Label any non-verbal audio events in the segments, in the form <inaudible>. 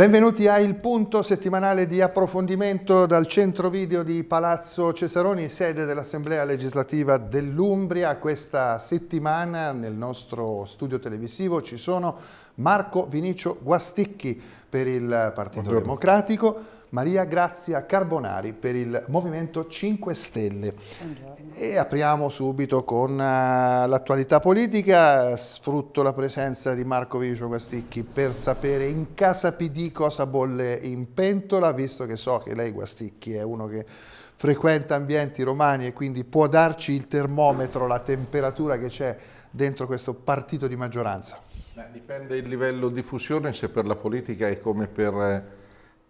Benvenuti a Il Punto, settimanale di approfondimento dal centro video di Palazzo Cesaroni, sede dell'Assemblea legislativa dell'Umbria. Questa settimana nel nostro studio televisivo ci sono Marco Vinicio Guasticchi per il Partito Buongiorno. Democratico, Maria Grazia Carbonari per il Movimento 5 Stelle. Buongiorno. E apriamo subito con eh, l'attualità politica, sfrutto la presenza di Marco Vicio Guasticchi per sapere in casa PD cosa bolle in pentola, visto che so che lei Guasticchi è uno che frequenta ambienti romani e quindi può darci il termometro, la temperatura che c'è dentro questo partito di maggioranza. Beh, dipende il livello di fusione, se per la politica è come per eh,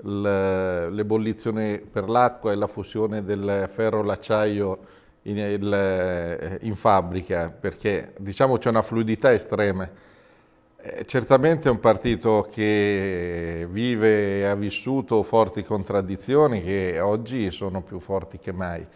l'ebollizione per l'acqua e la fusione del ferro l'acciaio in, il, in fabbrica, perché diciamo c'è una fluidità estrema. Eh, certamente è un partito che vive e ha vissuto forti contraddizioni che oggi sono più forti che mai.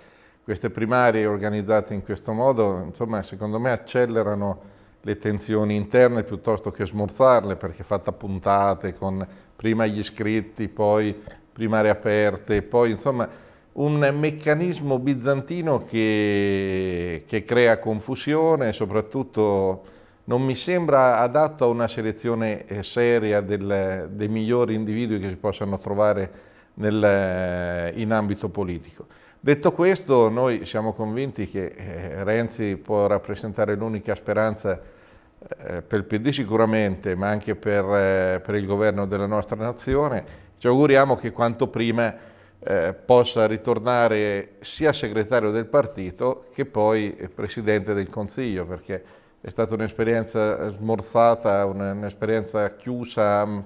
Queste primarie organizzate in questo modo, insomma, secondo me accelerano le tensioni interne piuttosto che smorzarle, perché fatta puntate con prima gli iscritti, poi primarie aperte, poi insomma un meccanismo bizantino che, che crea confusione e soprattutto non mi sembra adatto a una selezione eh, seria del, dei migliori individui che si possano trovare nel, eh, in ambito politico. Detto questo, noi siamo convinti che eh, Renzi può rappresentare l'unica speranza eh, per il PD sicuramente, ma anche per, eh, per, il governo della nostra nazione, ci auguriamo che quanto prima eh, possa ritornare sia segretario del partito che poi presidente del Consiglio, perché è stata un'esperienza smorzata, un'esperienza chiusa mm,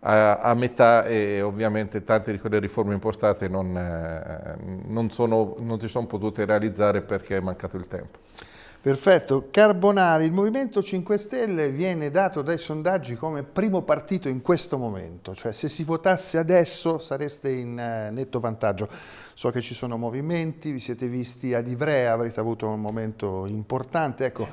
a, a, metà e ovviamente tante di quelle riforme impostate non, non, sono, non si sono potute realizzare perché è mancato il tempo. Perfetto. Carbonari, il Movimento 5 Stelle viene dato dai sondaggi come primo partito in questo momento, cioè se si votasse adesso sareste in eh, netto vantaggio. So che ci sono movimenti, vi siete visti ad Ivrea, avrete avuto un momento importante. Ecco,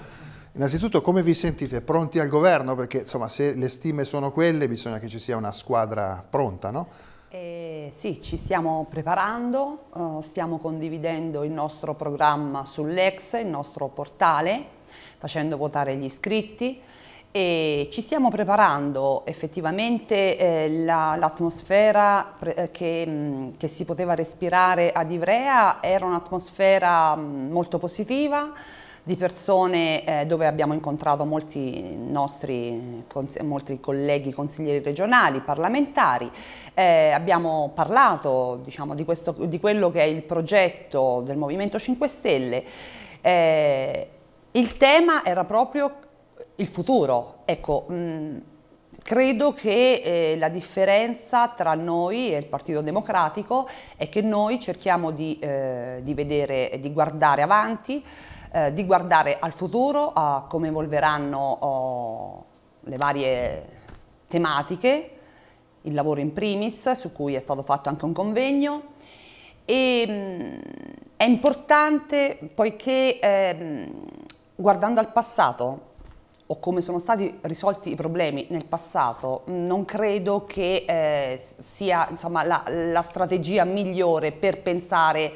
innanzitutto come vi sentite? Pronti al governo? Perché insomma se le stime sono quelle bisogna che ci sia una squadra pronta, no? Eh, sì, ci stiamo preparando, uh, stiamo condividendo il nostro programma sull'ex, il nostro portale, facendo votare gli iscritti e ci stiamo preparando effettivamente eh, l'atmosfera la, eh, che, mm, che, si poteva respirare ad Ivrea era un'atmosfera mm, molto positiva di persone eh, dove abbiamo incontrato molti nostri molti colleghi consiglieri regionali, parlamentari, eh, abbiamo parlato diciamo, di, questo, di, quello che è il progetto del Movimento 5 Stelle. Eh, il tema era proprio il futuro. Ecco, mh, mm, Credo che eh, la differenza tra noi e il Partito Democratico è che noi cerchiamo di, eh, di, vedere, di guardare avanti, eh, di guardare al futuro, a come evolveranno oh, le varie tematiche, il lavoro in primis, su cui è stato fatto anche un convegno, e ehm, mh, è importante poiché eh, guardando al passato o come sono stati risolti i problemi nel passato, non credo che eh, sia insomma, la, la, strategia migliore per pensare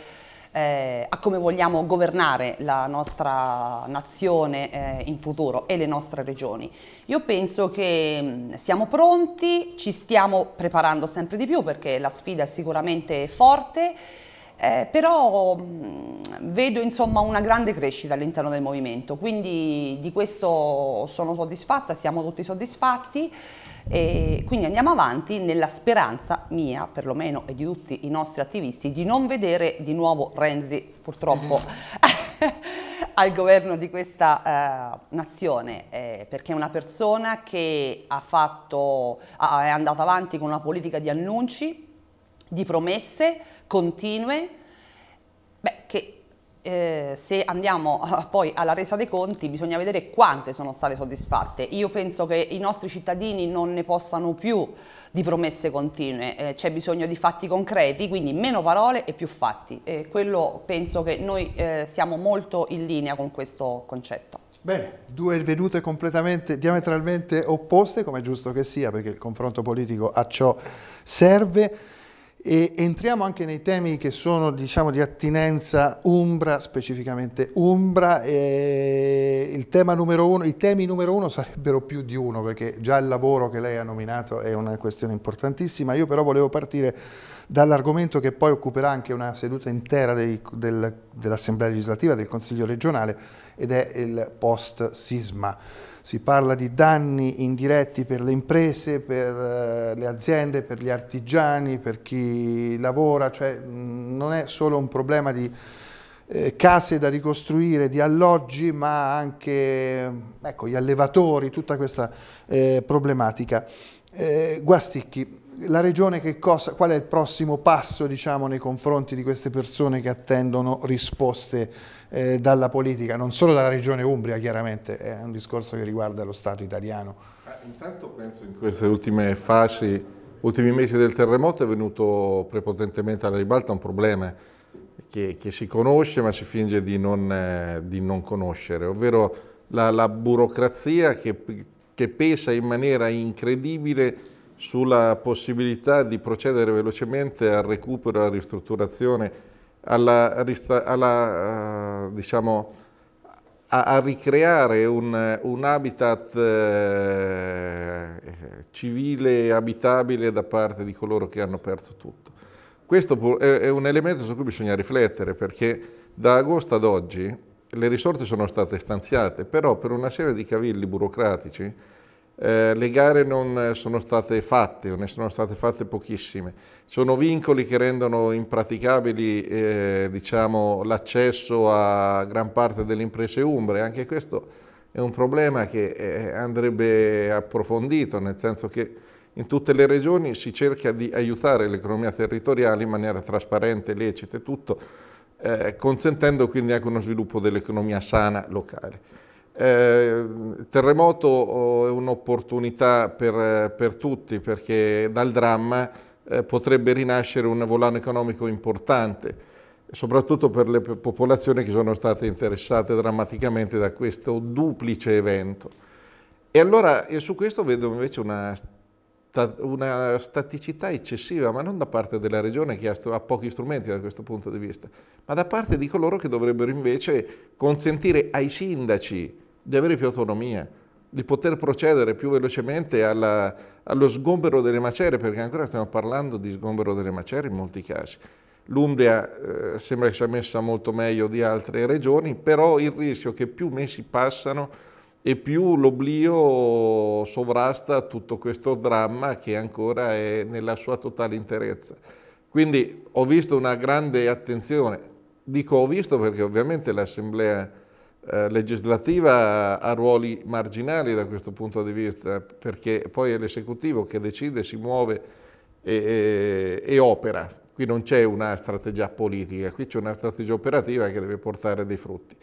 eh, a come vogliamo governare la nostra nazione eh, in futuro e le nostre regioni. Io penso che mm, siamo pronti, ci stiamo preparando sempre di più perché la sfida è sicuramente forte, eh, però mh, mm, vedo insomma una grande crescita all'interno del movimento, quindi di questo sono soddisfatta, siamo tutti soddisfatti e quindi andiamo avanti nella speranza mia, perlomeno e di tutti i nostri attivisti, di non vedere di nuovo Renzi purtroppo <laughs> al governo di questa eh, nazione, eh, perché è una persona che ha fatto, ha, è andata avanti con una politica di annunci, di promesse continue, beh, che eh, se andiamo eh, poi alla resa dei conti bisogna vedere quante sono state soddisfatte. Io penso che i nostri cittadini non ne possano più di promesse continue, eh, c'è bisogno di fatti concreti, quindi meno parole e più fatti. E quello penso che noi eh, siamo molto in linea con questo concetto. Bene, due vedute completamente diametralmente opposte, come è giusto che sia, perché il confronto politico a ciò serve. E entriamo anche nei temi che sono diciamo, di attinenza Umbra, specificamente Umbra. E uno, I temi numero uno sarebbero più di uno, perché già il lavoro che lei ha nominato è una questione importantissima. Io però volevo partire dall'argomento che poi occuperà anche una seduta intera dei, del, dell'Assemblea legislativa, del Consiglio regionale, ed è il post-sisma si parla di danni indiretti per le imprese, per eh, le aziende, per gli artigiani, per chi lavora, cioè non è solo un problema di eh, case da ricostruire, di alloggi, ma anche ecco, gli allevatori, tutta questa eh, problematica. Eh, Guasticchi, la regione che cosa, qual è il prossimo passo diciamo, nei confronti di queste persone che attendono risposte eh, dalla politica, non solo dalla regione Umbria chiaramente, è un discorso che riguarda lo Stato italiano. Ah, intanto penso in queste ultime fasi, ultimi mesi del terremoto è venuto prepotentemente alla ribalta un problema che, che si conosce ma si finge di non, eh, di non conoscere, ovvero la, la burocrazia che, che pesa in maniera incredibile sulla possibilità di procedere velocemente al recupero, alla ristrutturazione, alla, alla, eh, diciamo, a, a, ricreare un, un habitat eh, civile e abitabile da parte di coloro che hanno perso tutto. Questo è un elemento su cui bisogna riflettere perché da agosto ad oggi le risorse sono state stanziate, però per una serie di cavilli burocratici eh, le gare non eh, sono state fatte o ne sono state fatte pochissime. Sono vincoli che rendono impraticabili eh, diciamo, l'accesso a gran parte delle imprese umbre. Anche questo è un problema che eh, andrebbe approfondito, nel senso che in tutte le regioni si cerca di aiutare l'economia territoriale in maniera trasparente, lecita e tutto, eh, consentendo quindi anche uno sviluppo dell'economia sana locale. Eh, il terremoto oh, è un'opportunità per, per, tutti perché dal dramma eh, potrebbe rinascere un volano economico importante, soprattutto per le popolazioni che sono state interessate drammaticamente da questo duplice evento. E allora io su questo vedo invece una una staticità eccessiva, ma non da parte della regione che ha, pochi strumenti da questo punto di vista, ma da parte di coloro che dovrebbero invece consentire ai sindaci di avere più autonomia, di poter procedere più velocemente alla, allo sgombero delle macerie, perché ancora stiamo parlando di sgombero delle macerie in molti casi. L'Umbria eh, sembra che sia messa molto meglio di altre regioni, però il rischio è che più mesi passano e più l'oblio sovrasta tutto questo dramma che ancora è nella sua totale interezza. Quindi ho visto una grande attenzione, dico ho visto perché ovviamente l'Assemblea eh, legislativa ha ruoli marginali da questo punto di vista, perché poi è l'esecutivo che decide, si muove e, e, e opera. Qui non c'è una strategia politica, qui c'è una strategia operativa che deve portare dei frutti.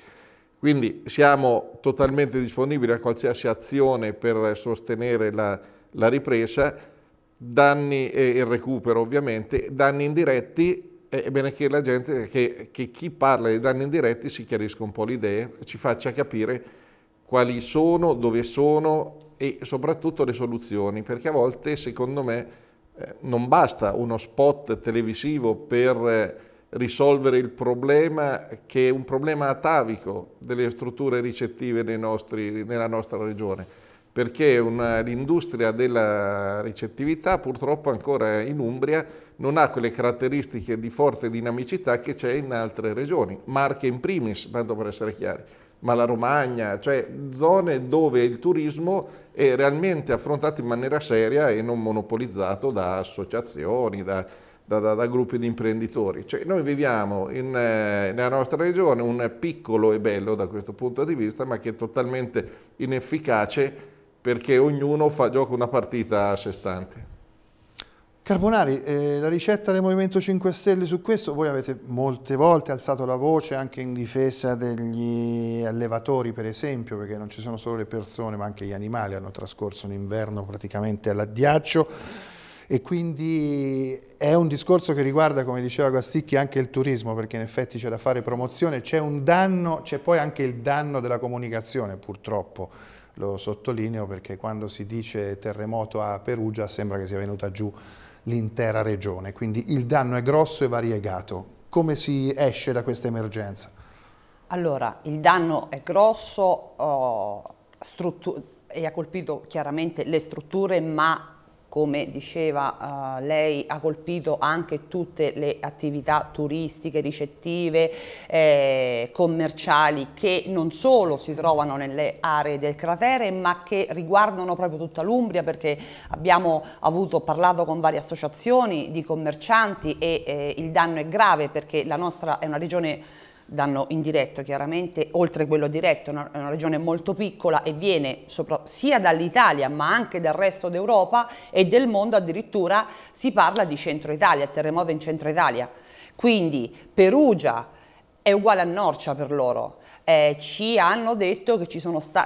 Quindi siamo totalmente disponibili a qualsiasi azione per sostenere la, la ripresa, danni e il recupero ovviamente, danni indiretti è bene che la gente, che, che chi parla dei danni indiretti si chiarisca un po' le idee, ci faccia capire quali sono, dove sono e soprattutto le soluzioni, perché a volte secondo me eh, non basta uno spot televisivo per eh, risolvere il problema che è un problema atavico delle strutture ricettive nostri, nella nostra regione, perché l'industria della ricettività purtroppo ancora in Umbria non ha quelle caratteristiche di forte dinamicità che c'è in altre regioni, Marche in primis, tanto per essere chiari, ma la Romagna, cioè zone dove il turismo è realmente affrontato in maniera seria e non monopolizzato da associazioni, da, da, da, da gruppi di imprenditori. Cioè noi viviamo in, eh, nella nostra regione un piccolo e bello da questo punto di vista, ma che è totalmente inefficace perché ognuno fa, gioca una partita a sé stante. Carbonari, eh, la ricetta del Movimento 5 Stelle su questo, voi avete molte volte alzato la voce anche in difesa degli allevatori per esempio, perché non ci sono solo le persone ma anche gli animali hanno trascorso un inverno praticamente all'addiaccio e quindi è un discorso che riguarda, come diceva Guasticchi, anche il turismo, perché in effetti c'è da fare promozione, c'è un danno, c'è poi anche il danno della comunicazione purtroppo, lo sottolineo perché quando si dice terremoto a Perugia sembra che sia venuta giù l'intera regione. Quindi il danno è grosso e variegato. Come si esce da questa emergenza? Allora, il danno è grosso, oh, e ha colpito chiaramente le strutture, ma come diceva eh, lei ha colpito anche tutte le attività turistiche, ricettive, eh, commerciali che non solo si trovano nelle aree del cratere ma che riguardano proprio tutta l'Umbria perché abbiamo avuto, parlato con varie associazioni di commercianti e eh, il danno è grave perché la nostra è una regione danno indiretto chiaramente, oltre quello diretto, è una, una, regione molto piccola e viene sopra, sia dall'Italia ma anche dal resto d'Europa e del mondo addirittura si parla di centro Italia, terremoto in centro Italia. Quindi Perugia è uguale a Norcia per loro. Eh, ci hanno detto che,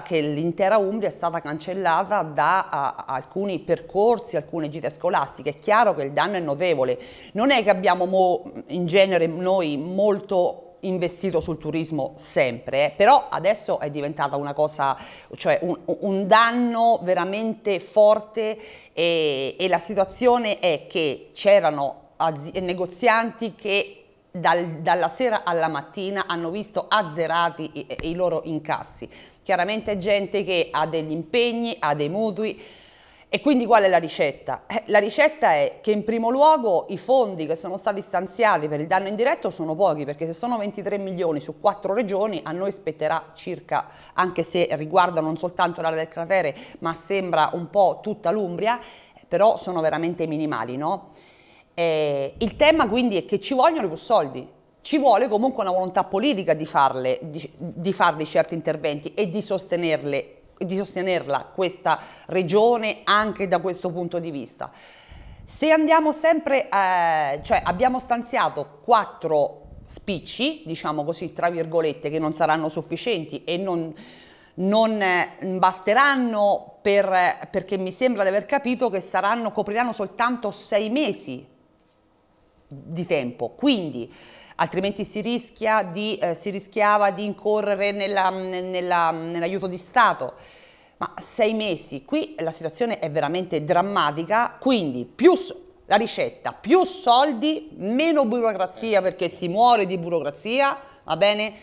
che l'intera Umbria è stata cancellata da a, a alcuni percorsi, alcune gite scolastiche. È chiaro che il danno è notevole. Non è che abbiamo in genere noi molto investito sul turismo sempre, eh, però adesso è diventata una cosa, cioè un, un danno veramente forte e, e la situazione è che c'erano negozianti che dal, dalla sera alla mattina hanno visto azzerati i, i loro incassi. Chiaramente gente che ha degli impegni, ha dei mutui, e quindi qual è la ricetta? Eh, la ricetta è che in primo luogo i fondi che sono stati stanziati per il danno indiretto sono pochi, perché se sono 23 milioni su quattro regioni, a noi spetterà circa, anche se riguarda non soltanto l'area del cratere, ma sembra un po' tutta l'Umbria, eh, però sono veramente minimali, no? eh, il tema quindi è che ci vogliono più soldi, ci vuole comunque una volontà politica di, farle, di, di farli certi interventi e di sostenerle di sostenerla questa regione anche da questo punto di vista. Se andiamo sempre, eh, cioè abbiamo stanziato quattro spicci, diciamo così, tra virgolette, che non saranno sufficienti e non, non eh, basteranno per, perché mi sembra di aver capito che saranno, copriranno soltanto sei mesi di tempo. Quindi altrimenti si, rischia di, eh, si rischiava di incorrere nell'aiuto nella, nell di Stato. Ma sei mesi, qui la situazione è veramente drammatica, quindi più la ricetta, più soldi, meno burocrazia perché si muore di burocrazia, va bene?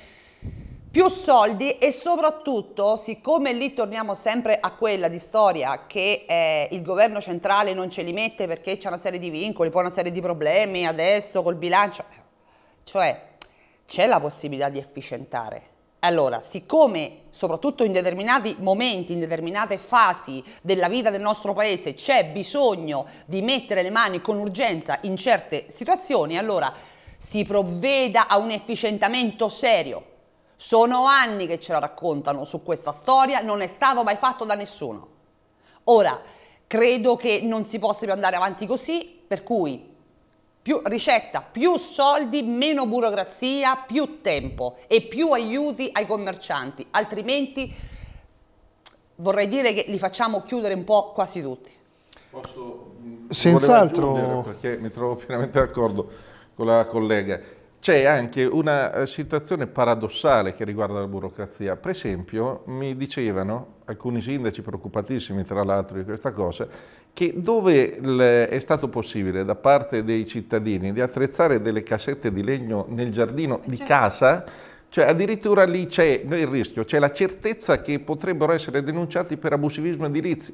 più soldi e soprattutto, siccome lì torniamo sempre a quella di storia che eh, il governo centrale non ce li mette perché c'è una serie di vincoli, poi una serie di problemi adesso col bilancio, eh, cioè c'è la possibilità di efficientare. Allora, siccome soprattutto in determinati momenti, in determinate fasi della vita del nostro paese c'è bisogno di mettere le mani con urgenza in certe situazioni, allora si provveda a un efficientamento serio. Sono anni che ce la raccontano su questa storia, non è stato mai fatto da nessuno. Ora, credo che non si possa più andare avanti così, per cui più ricetta, più soldi, meno burocrazia, più tempo e più aiuti ai commercianti, altrimenti vorrei dire che li facciamo chiudere un po' quasi tutti. Posso mm, Senz'altro. Perché mi trovo pienamente d'accordo con la collega c'è anche una eh, situazione paradossale che riguarda la burocrazia. Per esempio, mi dicevano alcuni sindaci preoccupatissimi tra l'altro di questa cosa, che dove è stato possibile da parte dei cittadini di attrezzare delle cassette di legno nel giardino di certo. casa, cioè addirittura lì c'è il rischio, c'è la certezza che potrebbero essere denunciati per abusivismo edilizio.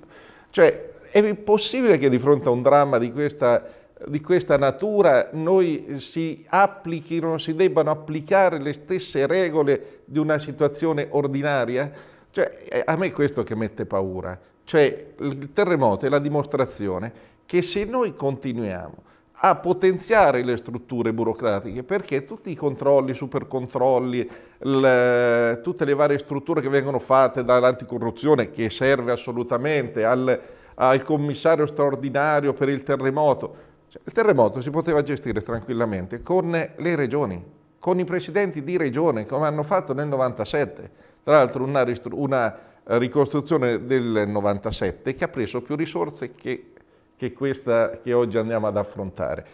Cioè è possibile che di fronte a un dramma di questa di questa natura noi si applichino, si debbano applicare le stesse regole di una situazione ordinaria? Cioè, eh, a me è questo che mette paura. Cioè, il terremoto è la dimostrazione che se noi continuiamo a potenziare le strutture burocratiche, perché tutti i controlli, i supercontrolli, le, tutte le varie strutture che vengono fatte dall'anticorruzione, che serve assolutamente al, al commissario straordinario per il terremoto, cioè, il terremoto si poteva gestire tranquillamente con le regioni, con i presidenti di regione, come hanno fatto nel 97. Tra l'altro una, una, eh, ricostruzione del 97 che ha preso più risorse che, che questa che oggi andiamo ad affrontare.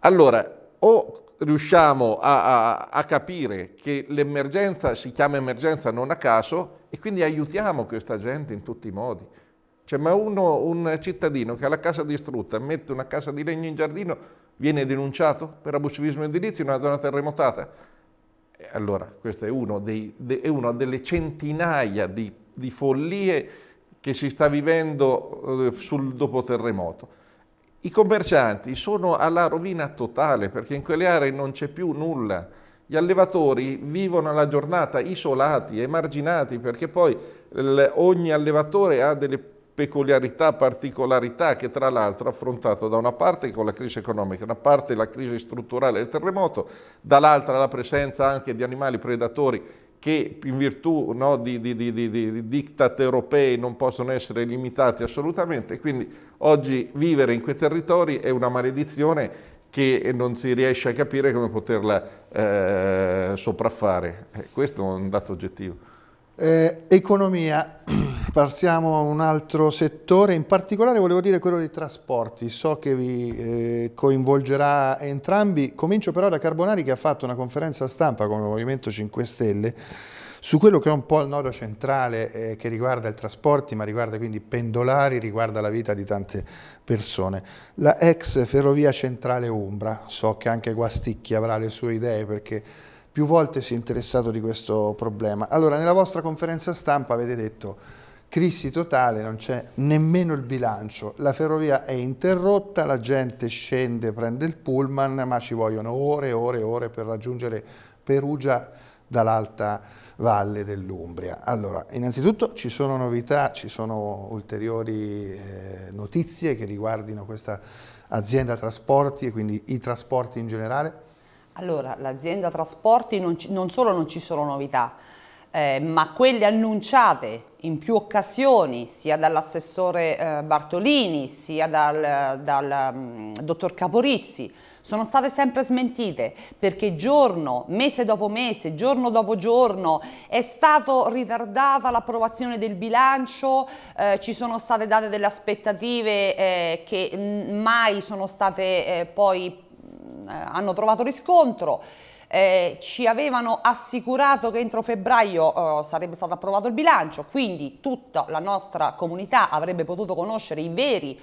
Allora, o riusciamo a, a, a capire che l'emergenza si chiama emergenza non a caso e quindi aiutiamo questa gente in tutti i modi. Cioè, ma uno, un cittadino che ha la casa distrutta, mette una casa di legno in giardino, viene denunciato per abusivismo edilizio in una zona terremotata? E allora, questo è, uno de, è una delle centinaia di, di, follie che si sta vivendo eh, sul dopo terremoto. I commercianti sono alla rovina totale perché in quelle aree non c'è più nulla. Gli allevatori vivono la giornata isolati, emarginati, perché poi ogni allevatore ha delle peculiarità, particolarità che tra l'altro ha affrontato da una parte con la crisi economica, da una parte la crisi strutturale del terremoto, dall'altra la presenza anche di animali predatori che in virtù no, di, di, di, di, diktat europei non possono essere limitati assolutamente, quindi oggi vivere in quei territori è una maledizione che non si riesce a capire come poterla eh, sopraffare. Eh, questo è un dato oggettivo. Eh, economia, <clears throat> passiamo a un altro settore, in particolare volevo dire quello dei trasporti, so che vi eh, coinvolgerà entrambi, comincio però da Carbonari che ha fatto una conferenza stampa con il Movimento 5 Stelle su quello che è un po' il nodo centrale eh, che riguarda i trasporti, ma riguarda quindi i pendolari, riguarda la vita di tante persone. La ex ferrovia centrale Umbra, so che anche Guasticchi avrà le sue idee perché più volte si è interessato di questo problema. Allora, nella vostra conferenza stampa avete detto crisi totale, non c'è nemmeno il bilancio, la ferrovia è interrotta, la gente scende, prende il pullman, ma ci vogliono ore e ore e ore per raggiungere Perugia dall'alta valle dell'Umbria. Allora, innanzitutto ci sono novità, ci sono ulteriori eh, notizie che riguardino questa azienda trasporti e quindi i trasporti in generale? Allora, l'azienda trasporti non, non, solo non ci sono novità, eh, ma quelle annunciate in più occasioni, sia dall'assessore eh, Bartolini, sia dal, dal um, dottor Caporizzi, sono state sempre smentite perché giorno, mese dopo mese, giorno dopo giorno è stata ritardata l'approvazione del bilancio, eh, ci sono state date delle aspettative eh, che mai sono state eh, poi eh, hanno trovato riscontro, eh, ci avevano assicurato che entro febbraio eh, sarebbe stato approvato il bilancio, quindi tutta la nostra comunità avrebbe potuto conoscere i veri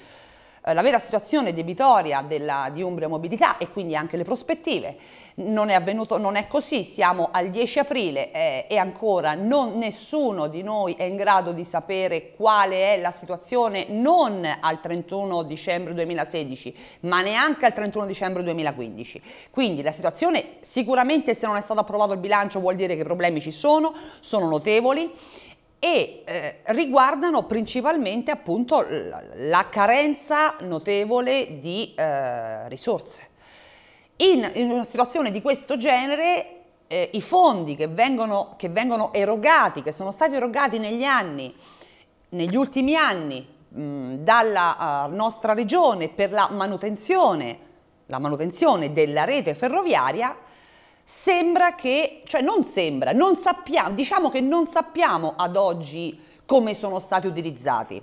eh, la vera situazione debitoria della, di Umbria Mobilità e quindi anche le prospettive. Non è avvenuto, non è così, siamo al 10 aprile eh, e ancora non, nessuno di noi è in grado di sapere quale è la situazione non al 31 dicembre 2016 ma neanche al 31 dicembre 2015. Quindi la situazione sicuramente se non è stato approvato il bilancio vuol dire che i problemi ci sono, sono notevoli e eh, riguardano principalmente appunto la carenza notevole di eh, risorse. In, in, una situazione di questo genere eh, i fondi che vengono, che vengono, erogati, che sono stati erogati negli anni, negli ultimi anni mh, dalla uh, nostra regione per la manutenzione, la manutenzione della rete ferroviaria sembra che, cioè non sembra, non sappiamo, diciamo che non sappiamo ad oggi come sono stati utilizzati,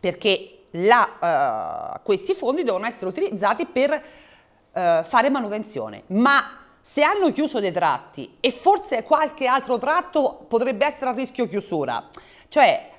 perché la, uh, questi fondi devono essere utilizzati per uh, fare manutenzione, ma se hanno chiuso dei tratti e forse qualche altro tratto potrebbe essere a rischio chiusura, cioè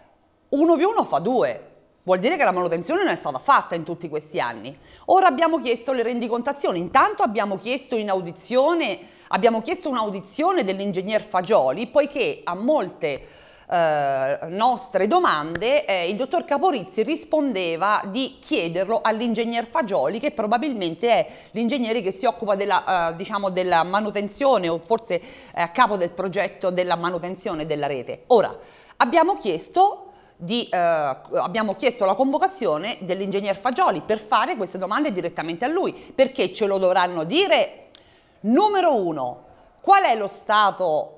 uno più uno fa due, Vuol dire che la manutenzione non è stata fatta in tutti questi anni. Ora abbiamo chiesto le rendicontazioni, intanto abbiamo chiesto in audizione, abbiamo chiesto un'audizione dell'ingegner Fagioli, poiché a molte eh, nostre domande eh, il dottor Caporizzi rispondeva di chiederlo all'ingegner Fagioli che probabilmente è l'ingegnere che si occupa della, eh, diciamo della manutenzione o forse a capo del progetto della manutenzione della rete. Ora, abbiamo chiesto di, eh, abbiamo chiesto la convocazione dell'ingegner Fagioli per fare queste domande direttamente a lui, perché ce lo dovranno dire. Numero uno, qual è lo stato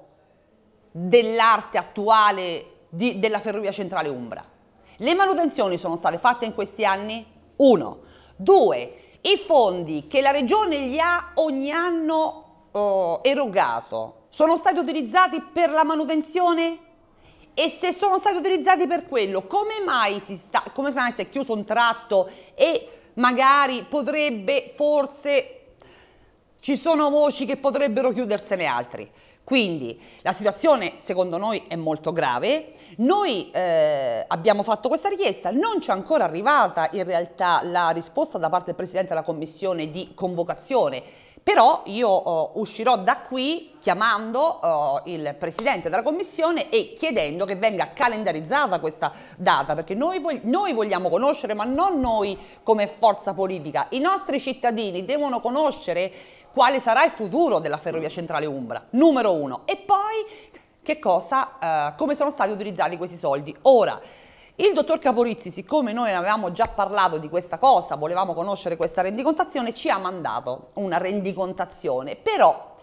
dell'arte attuale di, della ferrovia centrale Umbra? Le manutenzioni sono state fatte in questi anni? Uno. Due, i fondi che la regione gli ha ogni anno oh, erogato sono stati utilizzati per la manutenzione? e se sono stati utilizzati per quello, come mai si, sta, come mai si è chiuso un tratto e magari potrebbe, forse, ci sono voci che potrebbero chiudersene altri. Quindi la situazione secondo noi è molto grave, noi eh, abbiamo fatto questa richiesta, non ci è ancora arrivata in realtà la risposta da parte del Presidente della Commissione di convocazione però io uh, uscirò da qui chiamando uh, il presidente della commissione e chiedendo che venga calendarizzata questa data perché noi, vog noi, vogliamo conoscere ma non noi come forza politica i nostri cittadini devono conoscere quale sarà il futuro della ferrovia centrale Umbra numero uno e poi che cosa, uh, come sono stati utilizzati questi soldi ora il dottor Caporizzi, siccome noi avevamo già parlato di questa cosa, volevamo conoscere questa rendicontazione, ci ha mandato una rendicontazione, però,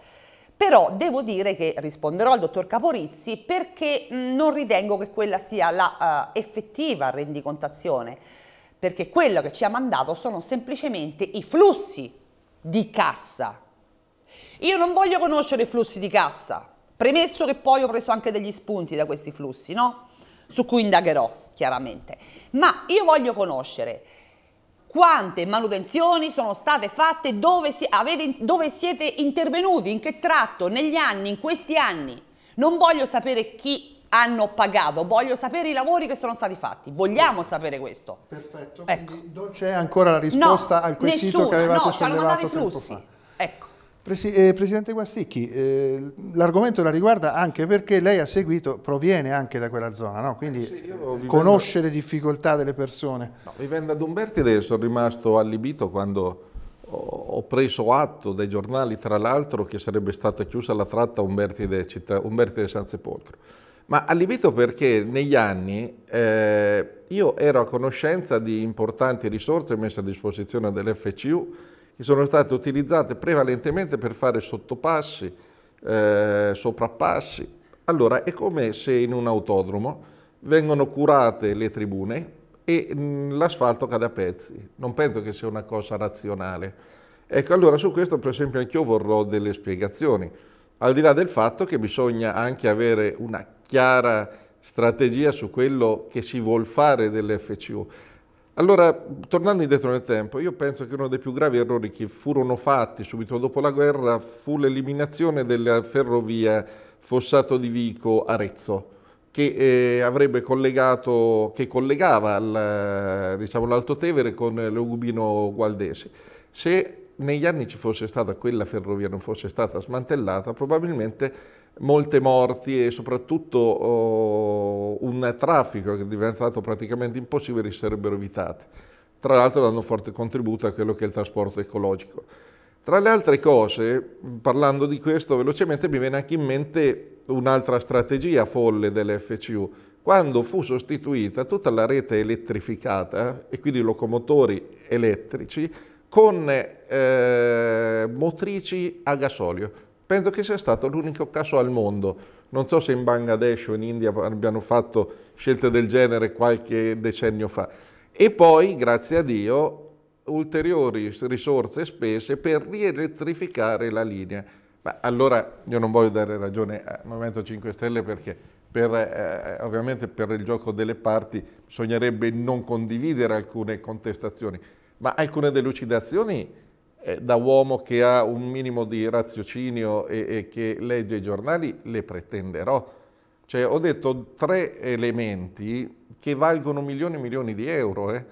però devo dire che risponderò al dottor Caporizzi perché non ritengo che quella sia la uh, effettiva rendicontazione, perché quello che ci ha mandato sono semplicemente i flussi di cassa. Io non voglio conoscere i flussi di cassa, premesso che poi ho preso anche degli spunti da questi flussi, no? Su cui indagherò chiaramente. Ma io voglio conoscere quante manutenzioni sono state fatte, dove, si, avete, dove siete intervenuti, in che tratto, negli anni, in questi anni. Non voglio sapere chi hanno pagato, voglio sapere i lavori che sono stati fatti, vogliamo sapere questo. Perfetto, ecco. non c'è ancora la risposta no, al quesito nessuno, che avevate no, sollevato tempo fa. Ecco. Eh, Presidente Guasticchi, eh, l'argomento la riguarda anche perché lei ha seguito, proviene anche da quella zona, no? quindi eh sì, vivendo... conosce le difficoltà delle persone. No, vivendo ad Umbertide sono rimasto allibito quando ho preso atto dai giornali, tra l'altro, che sarebbe stata chiusa la tratta Umbertide, città, Umbertide San Sepolcro. Ma allibito perché negli anni eh, io ero a conoscenza di importanti risorse messe a disposizione dell'FCU che sono state utilizzate prevalentemente per fare sottopassi, eh, soprappassi. Allora è come se in un autodromo vengono curate le tribune e mm, l'asfalto cade a pezzi. Non penso che sia una cosa razionale. Ecco, allora su questo per esempio anch'io vorrò delle spiegazioni, al di là del fatto che bisogna anche avere una chiara strategia su quello che si vuol fare dell'FCU. Allora, tornando indietro nel tempo, io penso che uno dei più gravi errori che furono fatti subito dopo la guerra fu l'eliminazione della ferrovia Fossato di Vico Arezzo, che, eh, collegato, che collegava eh, diciamo, l'Alto diciamo, Tevere con l'Ugubino Gualdese. Se negli anni ci fosse stata quella ferrovia, non fosse stata smantellata, probabilmente molte morti e soprattutto oh, un traffico che è diventato praticamente impossibile sarebbero evitate. Tra l'altro danno forte contributo a quello che è il trasporto ecologico. Tra le altre cose, parlando di questo velocemente, mi viene anche in mente un'altra strategia folle dell'FCU. Quando fu sostituita tutta la rete elettrificata, e quindi locomotori elettrici, con eh, motrici a gasolio, Penso che sia stato l'unico caso al mondo. Non so se in Bangladesh o in India abbiano fatto scelte del genere qualche decennio fa. E poi, grazie a Dio, ulteriori risorse spese per rielettrificare la linea. Ma allora io non voglio dare ragione al Movimento 5 Stelle perché per, eh, eh, ovviamente per il gioco delle parti bisognerebbe non condividere alcune contestazioni, ma alcune delucidazioni eh, da uomo che ha un minimo di raziocinio e, e che legge i giornali, le pretenderò. Cioè, ho detto tre elementi che valgono milioni e milioni di euro eh,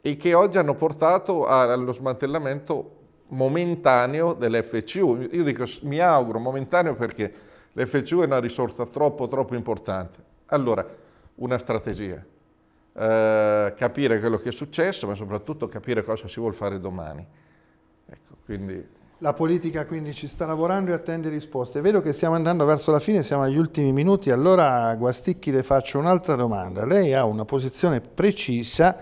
e che oggi hanno portato allo smantellamento momentaneo dell'FCU. Io dico, mi auguro momentaneo perché l'FCU è una risorsa troppo, troppo importante. Allora, una strategia. Eh, capire quello che è successo, ma soprattutto capire cosa si vuole fare domani. Ecco, quindi... La politica quindi ci sta lavorando e attende risposte. Vedo che stiamo andando verso la fine, siamo agli ultimi minuti, allora Guasticchi le faccio un'altra domanda. Lei ha una posizione precisa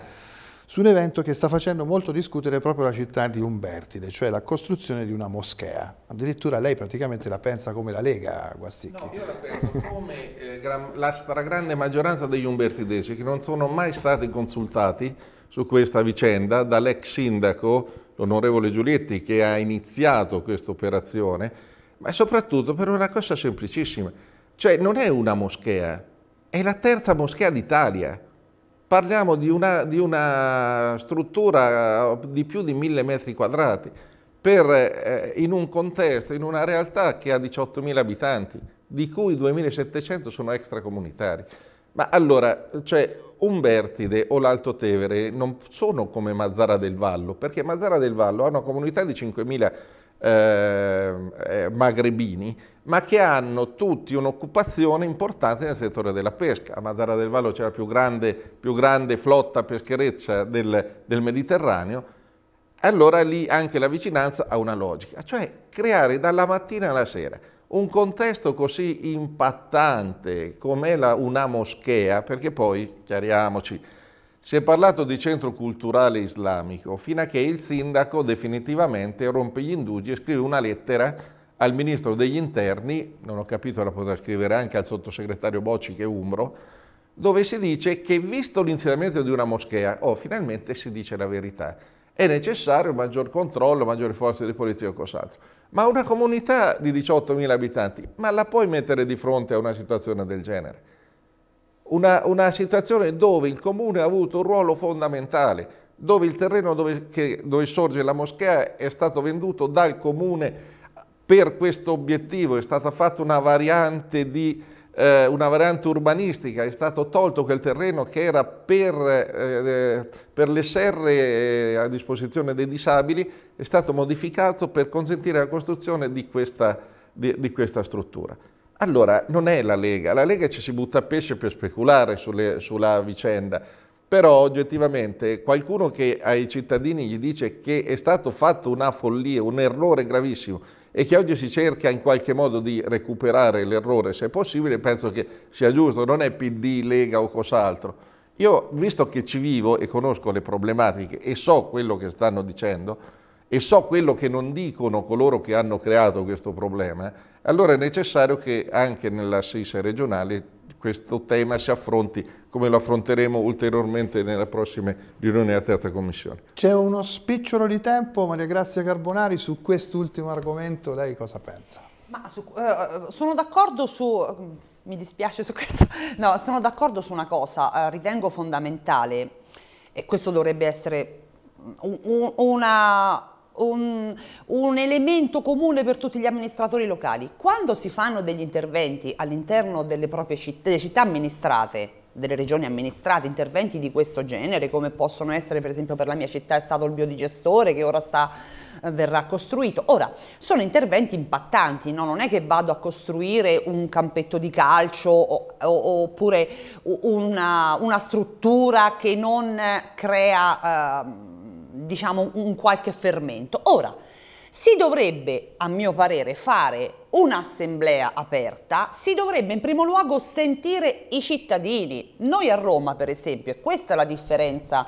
su un evento che sta facendo molto discutere proprio la città di Umbertide, cioè la costruzione di una moschea. Addirittura lei praticamente la pensa come la Lega, Guasticchi. No, io la penso come eh, la stragrande maggioranza degli umbertidesi che non sono mai stati consultati su questa vicenda dall'ex sindaco l'onorevole Giulietti che ha iniziato questa operazione, ma soprattutto per una cosa semplicissima, cioè non è una moschea, è la terza moschea d'Italia. Parliamo di una, di una, struttura eh, di più di mille metri quadrati, per, eh, in un contesto, in una realtà che ha 18.000 abitanti, di cui 2.700 sono extracomunitari. Ma allora, cioè, Umbertide o l'Alto Tevere non sono come Mazzara del Vallo, perché Mazzara del Vallo ha una comunità di 5.000 eh, eh, magrebini, ma che hanno tutti un'occupazione importante nel settore della pesca. A Mazzara del Vallo c'è la più grande, più grande, flotta peschereccia del, del Mediterraneo, allora lì anche la vicinanza ha una logica, cioè creare dalla mattina alla sera un contesto così impattante come la, una moschea, perché poi, chiariamoci, si è parlato di centro culturale islamico, fino a che il sindaco definitivamente rompe gli indugi e scrive una lettera al ministro degli interni, non ho capito, la potrà scrivere anche al sottosegretario Bocci che è Umbro, dove si dice che visto l'insediamento di una moschea, oh, finalmente si dice la verità, è necessario maggior controllo, maggiori forze di polizia o cos'altro. Ma una comunità di 18.000 abitanti, ma la puoi mettere di fronte a una situazione del genere? Una, una situazione dove il comune ha avuto un ruolo fondamentale, dove il terreno dove, che, dove sorge la moschea è stato venduto dal comune per questo obiettivo, è stata fatta una variante di eh, una variante urbanistica, è stato tolto quel terreno che era per, eh, eh per le serre eh, a disposizione dei disabili, è stato modificato per consentire la costruzione di questa, di, di questa struttura. Allora, non è la Lega, la Lega ci si butta a pesce per speculare sulle, sulla vicenda, però oggettivamente qualcuno che ai cittadini gli dice che è stato fatto una follia, un errore gravissimo, e che oggi si cerca in qualche modo di recuperare l'errore se possibile, penso che sia giusto, non è PD, Lega o cos'altro. Io, visto che ci vivo e conosco le problematiche e so quello che stanno dicendo e so quello che non dicono coloro che hanno creato questo problema, allora è necessario che anche nella SIS regionale questo tema si affronti, come lo affronteremo ulteriormente nella prossima riunione della terza commissione. C'è uno spicciolo di tempo, Maria Grazia Carbonari, su quest'ultimo argomento lei cosa pensa? Su, eh, sono d'accordo su... Mm, mi dispiace su questo. <laughs> No, sono d'accordo su una cosa, eh, ritengo fondamentale, e questo dovrebbe essere una, un, un, elemento comune per tutti gli amministratori locali. Quando si fanno degli interventi all'interno delle proprie citt delle città amministrate, delle regioni amministrate, interventi di questo genere, come possono essere per esempio per la mia città è stato il biodigestore che ora sta, eh, verrà costruito. Ora, sono interventi impattanti, no? non è che vado a costruire un campetto di calcio o, o, oppure una, una, struttura che non crea... Eh, diciamo, un qualche fermento. Ora, si dovrebbe, a mio parere, fare un'assemblea aperta, si dovrebbe in primo luogo sentire i cittadini. Noi a Roma, per esempio, e questa è la differenza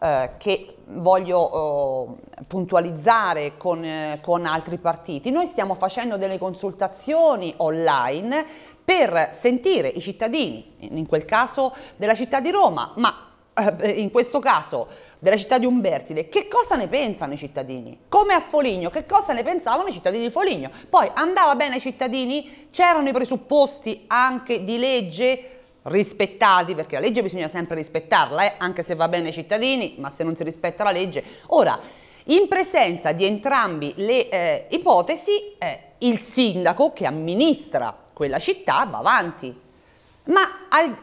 eh, che voglio eh, puntualizzare con, eh, con altri partiti, noi stiamo facendo delle consultazioni online per sentire i cittadini, in quel caso della città di Roma, ma eh, in questo caso della città di Umbertide, che cosa ne pensano i cittadini? Come a Foligno, che cosa ne pensavano i cittadini di Foligno? Poi andava bene ai cittadini? C'erano i presupposti anche di legge? rispettati, perché la legge bisogna sempre rispettarla, eh? anche se va bene ai cittadini, ma se non si rispetta la legge. Ora, in presenza di entrambi le eh, ipotesi, eh, il sindaco che amministra quella città va avanti. Ma al,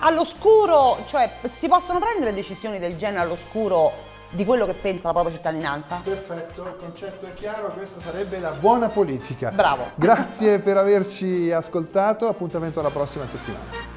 all'oscuro, cioè si possono prendere decisioni del genere all'oscuro di quello che pensa la propria cittadinanza? Perfetto, il concetto è chiaro, questa sarebbe la buona politica. Bravo. Grazie per averci ascoltato, appuntamento alla prossima settimana.